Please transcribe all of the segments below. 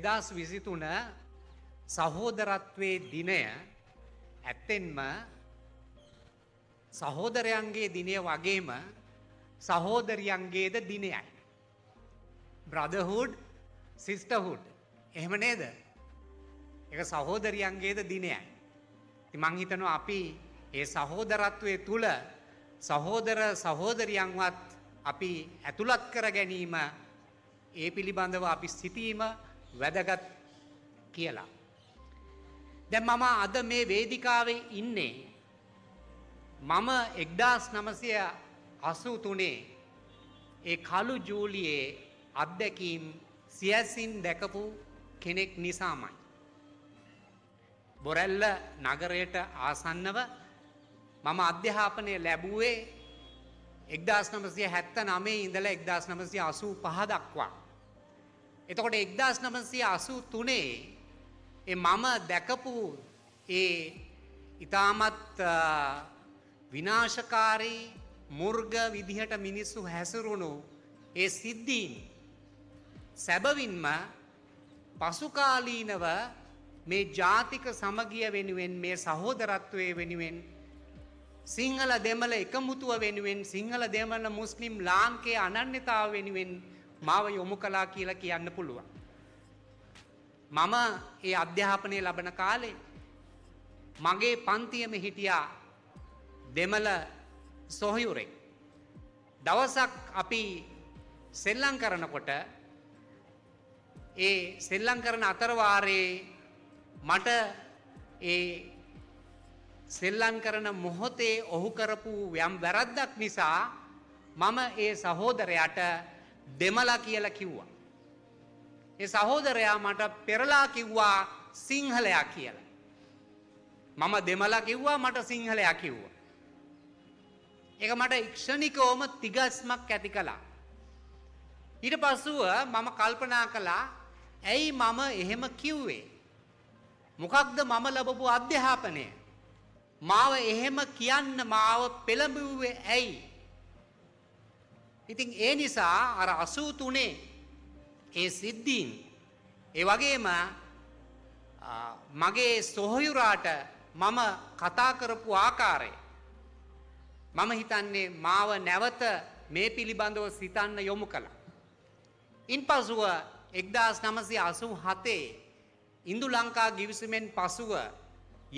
දෙදස් විසිතුන සහෝදරත්වයේ දිනය ඇත්තෙන්ම සහෝදරයන්ගේ දිනය වගේම සහෝදරියන්ගේද දිනයයි. බ්‍රදහුඩ් සිිස්ටහුඩ් එහෙම නේද එක සහෝදරියන්ගේද දිනයයි. ති මංහිතනො අපි ඒ සහෝදරත්වය තුළ සහෝදර සහෝදරියන්වත් අපි ඇතුළත් කර ගැනීම ඒ පිළිබඳව අපි සිතීම වැදගත් කියලා. දැන් මම අද මේ වේදිකාවේ ඉන්නේ මම 1983 ඒ කළු ජූලියේ අත්දැකීම් සියසින් දැකපු කෙනෙක් නිසාමයි. බොරැල්ල නගරයට ආසන්නව මම අධ්‍යාපනය ලැබුවේ 1979 ඉඳලා 1985 දක්වා. එතකොට 1983 ඒ මම දැකපු ඒ ඊටමත් විනාශකාරී මුර්ග විදිහට මිනිස්සු හැසිරුණු ඒ සිද්ධීන් සැබවින්ම පසුකාලීනව මේ ජාතික සමගිය වෙනුවෙන් මේ සහෝදරත්වය වෙනුවෙන් සිංහල දෙමළ එකමුතුව වෙනුවෙන් සිංහල දෙමළ මුස්ලිම් ලාංකේ අනන්‍යතාව වෙනුවෙන් මාව යොමු කළා කියලා කියන්න පුළුවන්. මම ඒ අධ්‍යාපනය ලබන කාලේ මගේ පන්තියම හිටියා දෙමළ සොහයුරෙක්. දවසක් අපි සෙල්ලම් කරනකොට ඒ සෙල්ලම් කරන අතරවාරයේ මට ඒ සෙල්ලම් කරන මොහොතේ ඔහු කරපු යම් වැරද්දක් නිසා මම ඒ සහෝදරයට දෙමලා කියලා කිව්වා. ඒ සහෝදරයා මට පෙරලා කිව්වා සිංහලයා කියලා. මම දෙමලා කිව්වා මට සිංහලයා කිව්වා. ඒක මට ඉක්ෂණිකවම තිගස්මක් ඇති කළා. ඊට පස්සුව මම කල්පනා කළා ඇයි මම එහෙම කිව්වේ? මොකක්ද මම ලැබපු අධ්‍යාපනය? මාව එහෙම කියන්න මාව පෙළඹුවේ ඇයි? ඉතින් ඒ නිසා අර 83 ඒ සිද්ධීන් ඒ වගේම මගේ සොහයුරාට මම කතා කරපු ආකාරය මම හිතන්නේ මාව නැවත මේ පිළිබඳව සිතන්න යොමු කළා. ඉන්පසුව 1987 ඉන්දු ලංකා ගිවිසුමෙන් පසුව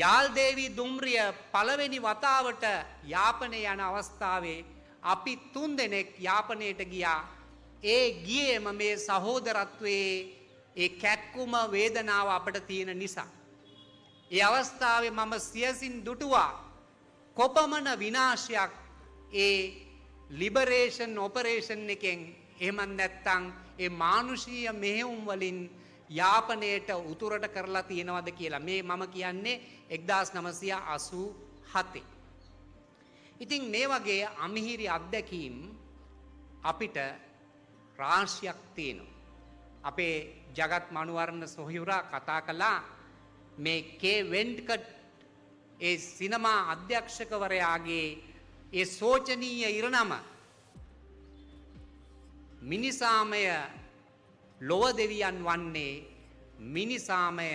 යාල්දේවී දුම්රිය පළවෙනි වතාවට යාපනය යන අවස්ථාවේ අපි තුන් දෙනෙක් යාපනයට ගියා ඒ ගියම මේ සහෝදරත්වයේ ඒ කැක්කුම වේදනාව අපට තියෙන නිසා. ඒ අවස්ථාවේ මම සියසින් දුටුවා කොපමණ විනාශයක් ඒ ලිබරේෂන් ඔපරේෂන් එකෙන් එහෙමත් නැත්නම් ඒ මානුෂීය මෙහෙයුම් වලින් යාපනයට උතුරට කරලා තියෙනවද කියලා මේ මම කියන්නේ 1987 ඉතින් මේ වගේ අමිහිරි අත්දැකීම් අපිට රාශියක් තියෙනවා. අපේ జగත් මනුවර්ණ සොහයුරා කතා කළා මේ කේ වෙන්ට්කට් ඒ සිනමා අධ්‍යක්ෂකවරයාගේ ඒ සෝචනීය ඉරණම මිනිසාමය ලොව දෙවියන් වන්නේ මිනිසාමය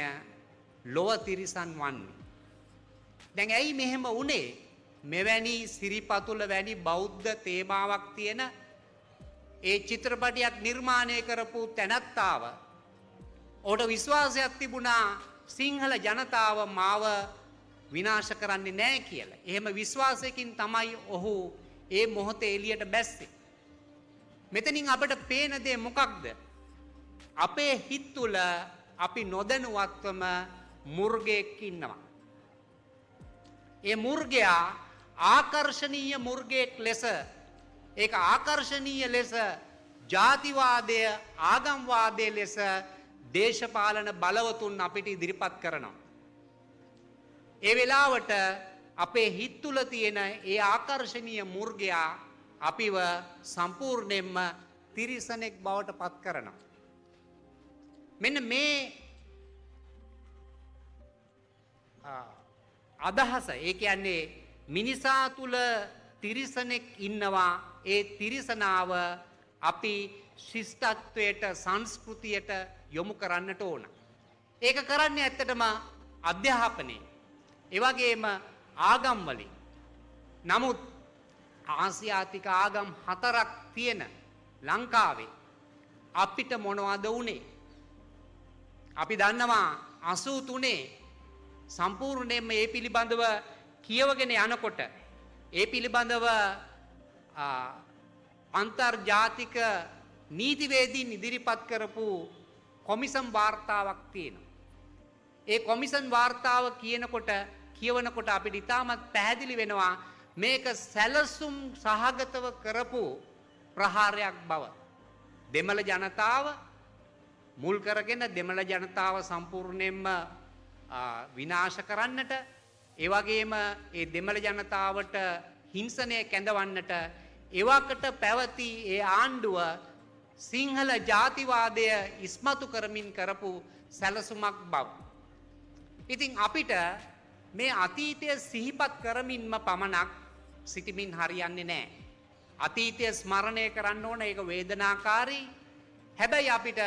ලොව තිරිසන් වන්නේ. දැන් ඇයි මෙහෙම වුණේ? මෙවැනි සිරිපතුල වැනි බෞද්ධ තේමාවක් තියෙන ඒ චිත්‍රපටයක් නිර්මාණය කරපු තැනැත්තාව ඕට විශ්වාසයක් තිබුණා සිංහල ජනතාව මාව විනාශ කරන්නේ නෑ කියලා. එහෙම විශ්වාසයකින් තමයි ඔහු ඒ මොහොතේ එළියට බැස්සේ. මෙතනින් අපට පේන දේ මොකක්ද? අපේ හිත් තුළ අපි නොදැනුවත්වම මුර්ගයෙක් ඉන්නවා. ඒ මුර්ගයා ආකර්ශණීය මුර්ගෙක් ලෙස ඒක ආකර්ශණීය ලෙස ජාතිවාදය ආගම්වාදය ලෙස දේශපාලන බලවතුන් අපිට ඉදිරිපත් කරනවා. ඒ වෙලාවට අපේ හිත් තුළ තියෙන ඒ ආකර්ශණීය මුර්ගයා අපිව සම්පූර්ණයෙන්ම තිරිසනෙක් බවට පත් කරනවා. මෙන්න මේ අදහස ඒ කියන්නේ මිනිසා තුල තිරිසනෙක් ඉන්නවා ඒ තිරිසනාව අපි ශිෂ්ටත්වයට සංස්කෘතියට යොමු කරන්නට ඕන. ඒක කරන්නේ ඇත්තටම අධ්‍යාපනයේ. ඒ වගේම ආගම්වලින්. නමුත් ආසියාතික ආගම් හතරක් තියෙන ලංකාවේ අපිට මොනවද වුනේ? අපි දන්නවා 83 සම්පූර්ණයෙන්ම මේ පිළිබඳව කියවගෙන යනකොට ඒ පිළිබඳව අන්තර්ජාතික නීතිවේදීන් ඉදිරිපත් කරපු කොමිසම් වාර්තාවක් තියෙනවා. ඒ කොමිසන් වාර්තාව කියනකොට කියවනකොට අපිට ඉතාමත් පැහැදිලි වෙනවා මේක සැලසුම් සහගතව කරපු ප්‍රහාරයක් බව. දෙමළ ජනතාව මුල් කරගෙන දෙමළ ජනතාව සම්පූර්ණයෙන්ම විනාශ කරන්නට ඒ වගේම ඒ දෙමළ ජනතාවට හිංසනය කැඳවන්නට එවකට පැවති ඒ ආණ්ඩුව සිංහල ජාතිවාදය ඉස්මතු කරමින් කරපු සැලසුමක් බව. ඉතින් අපිට මේ අතීතය සිහිපත් කරමින්ම පමණක් සිටිමින් හරියන්නේ නෑ. අතීතය ස්මරණය කරන්න ඕන ඒක වේදනාකාරී හැබැයි අපිට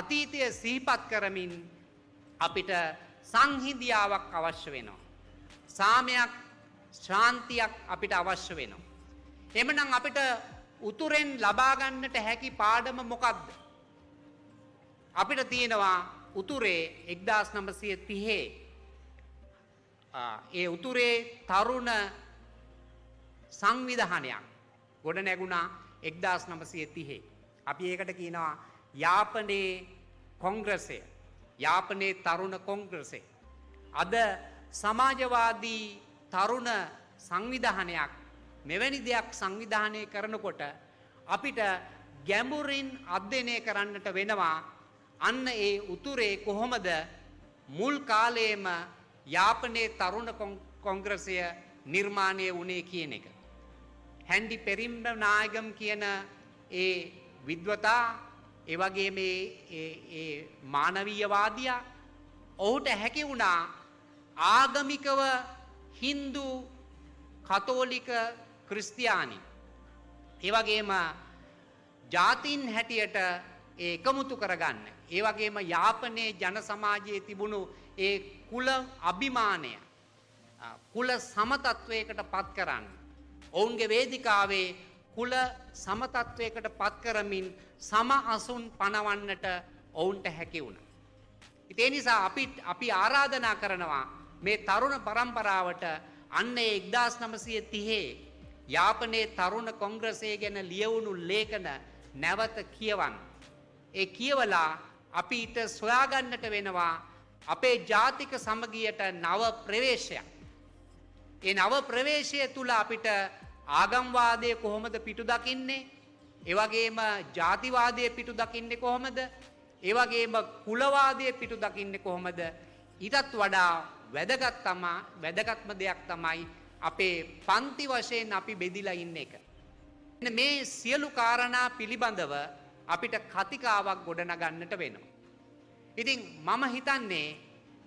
අතීතය සිහිපත් කරමින් අපිට සංහිදියාවක් අවශ්‍ය වෙනවා. සාමයක් ශාන්තියක් අපිට අවශ්‍ය වෙනවා. එමනම් අපිට උතුරෙන් ලබා ගන්නට හැකි පාඩම මොකක්ද? අපිට තියෙනවා උතුරේ 1930 ඒ උතුරේ තරුණ සංවිධානයක් ගොඩ නැගුණා 1930. අපි ඒකට කියනවා යාපනයේ කොංග්‍රසය. යාපනයේ තරුණ කොංග්‍රසය. අද සමාජවාදී තරුණ සංවිධානයක් මෙවැනි දෙයක් සංවිධානය කරනකොට අපිට ගැඹුරින් අධ්‍යයනය කරන්නට වෙනවා අන්න ඒ උතුරේ කොහොමද මුල් කාලයේම යාපනයේ තරුණ කොංග්‍රසය නිර්මාණය වුණේ කියන එක. හැන්ඩි පෙරිම්බ නායගම් කියන ඒ විද්වතා ඒ වගේ මේ ඒ මානවීයවාදියා ඔහුට හැකි වුණා ආගමිකව Hindu කතෝලික ක්‍රිස්තියානි ඒ වගේම ජාතින් හැටියට ඒ එකමුතු කරගන්න ඒ වගේම යාපනයේ ජන සමාජයේ තිබුණු ඒ කුල අභිමානය කුල සමතත්වයකට පත් කරන්න ඔවුන්ගේ වේදිකාවේ කුල සමතත්වයකට පත් කරමින් සම අසුන් පණවන්නට ඔවුන්ට හැකි වුණ. ඉතිේ නිසා අපිත් අපි ආරාධනා කරනවා මේ තරුණ පරම්පරාවට අන්න ඒ එක්දස් නමසය තිහේ යාපනයේ තරුණ කොංග්‍රසේ ගැන ලියවුණු ලේඛන නැවත කියවන්. ඒ කියවලා අපි ඊට සොයාගන්නට වෙනවා අපේ ජාතික සමගියට නව ප්‍රවේශයක්. ඒ නව ප්‍රවේශය තුළ අපිට ආගම්වාදය කොහොමද පිටු දකින්නේ. එවගේම ජාතිවාදය පිටු දකින්නේ කොහොමද. ඒවගේම කුලවාදය පිටු දකින්නේ කොහොමද. ඉතත් වඩා වැදගත් තමා වැදගත්ම දෙයක් තමයි අපේ පන්ති වශයෙන් අපි බෙදිලා ඉන්න එක. මේ සියලු කාරණා පිළිබඳව අපිට කතිකාවක් ගොඩනගන්නට වෙනවා. ඉතින් මම හිතන්නේ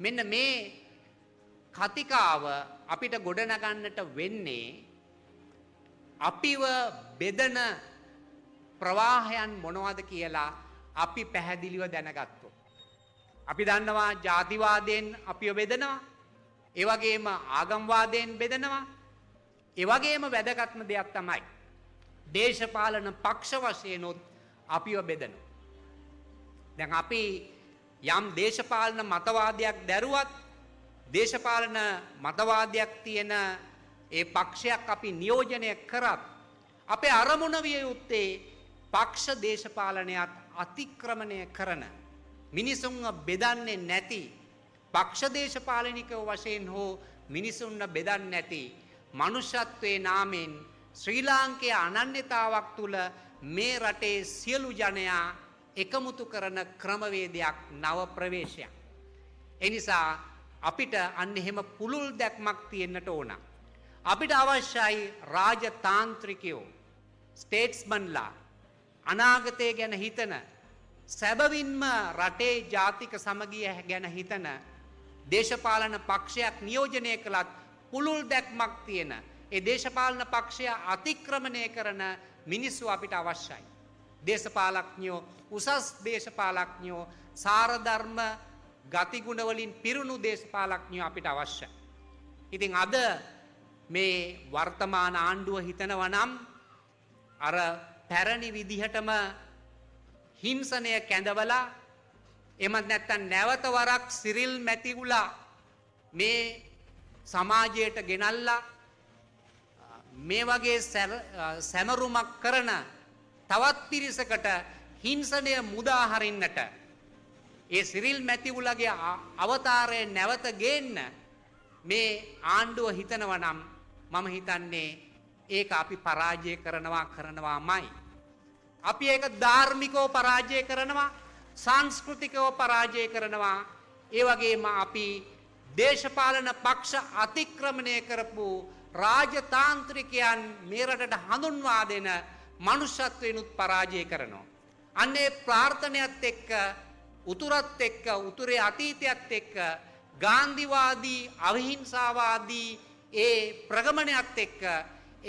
මෙන්න මේ කතිකාව අපිට ගොඩනගන්නට වෙන්නේ අපිව බෙදන ප්‍රවාහයන් මොනවද කියලා අපි පැහැදිලිව දැනගත්තොත්. අපි දන්නවා ජාතිවාදයෙන් අපිව බෙදනවා ඒ වගේම ආගම්වාදයෙන් බෙදෙනවා. ඒ වගේම වැදගත්ම දෙයක් තමයි දේශපාලන පක්ෂ වශයෙන් අපිව බෙදෙනවා. දැන් අපි යම් දේශපාලන මතවාදයක් දැරුවත් දේශපාලන මතවාදයක් තියෙන ඒ පක්ෂයක් අපි නියෝජනය කරත් අපේ අරමුණ විය යුත්තේ පක්ෂ දේශපාලනයත් අතික්‍රමණය කරන මිනිසුන්ව බෙදන්නේ නැති පක්ෂ දේශපාලනිකව වශයෙන් හෝ මිනිසුන්ව බෙදන්නේ නැති මනුෂ්‍යත්වයේ නාමයෙන් ශ්‍රී ලාංකේය අනන්‍යතාවක් තුල මේ රටේ සියලු ජනයා එකමුතු කරන ක්‍රමවේදයක් නව ප්‍රවේශයක්. එනිසා අපිට අන්න එහෙම පුළුල් දැක්මක් තියෙන්නට ඕන. අපිට අවශ්‍යයි රාජතාන්ත්‍රිකයෝ ස්ටේට්ස්මන්ලා අනාගතය ගැන හිතන සැබවින්ම රටේ ජාතික සමගිය ගැන හිතන දේශපාලන පක්ෂයක් නියෝජනය කළත් පුළුල් දැක්මක් තියෙන ඒ දේශපාලන පක්ෂය අතික්‍රමණය කරන මිනිස්සු අපිට අවශ්‍යයි. දේශපාලඥයෝ උසස් දේශපාලඥයෝ සාරධර්ම ගතිගුණවලින් පිරුණු දේශපාලඥයෝ අපිට අවශ්‍ය. ඉතින් අද මේ වර්තමාන ආණ්ඩුව හිතනවා නම් අර පැරණි විදිහටම හිංසනය කැඳවලා එමත් නැත්තන් නැවත වරක් සිරිල් මැතිවුලා මේ සමාජයට ගෙනල්ලා මේ වගේ සැමරුමක් කරන තවත් පිරිසකට හිංසනය මුදාහරින්නට ඒ සිරිල් මැතිවුලගේ අවතාරය නැවත ගේන්න මේ ආණ්ඩුව හිතනවනම් මම හිතන්නේ ඒක අපි පරාජය කරනවා කරනවාමයි. අපි ඒක ධාර්මිකෝ පරාජය කරනවා සංස්කෘතිකව පරාජය කරනවා ඒ වගේම අපි දේශපාලන පක්ෂ අතික්‍රමණය කරපු රාජතාන්ත්‍රිකයන් මේ රටට හඳුන්වා දෙන මනුෂ්‍යත්වෙනුත් පරාජය කරනවා. අන්නේ ප්‍රාර්ථනයත් එක්ක උතුරත් එක්ක උතුරේ අතීතයත් එක්ක ගාන්ධිවාදී අවිහිංසාවාදී ඒ ප්‍රගමණයත් එක්ක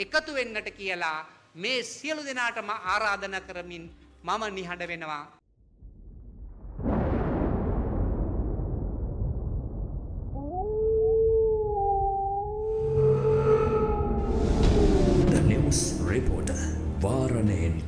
එකතු වෙන්නට කියලා මේ සියලු දෙනාටම ආරාධනා කරමින් මම නිහඬ වෙනවා